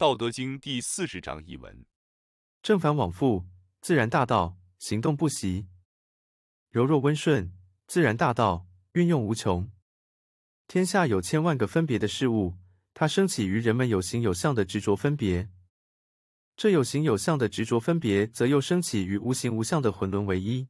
道德经第四十章译文：正反往复，自然大道；行动不息，柔弱温顺，自然大道；运用无穷。天下有千万个分别的事物，它升起于人们有形有象的执着分别；这有形有象的执着分别，则又升起于无形无象的混沦为一。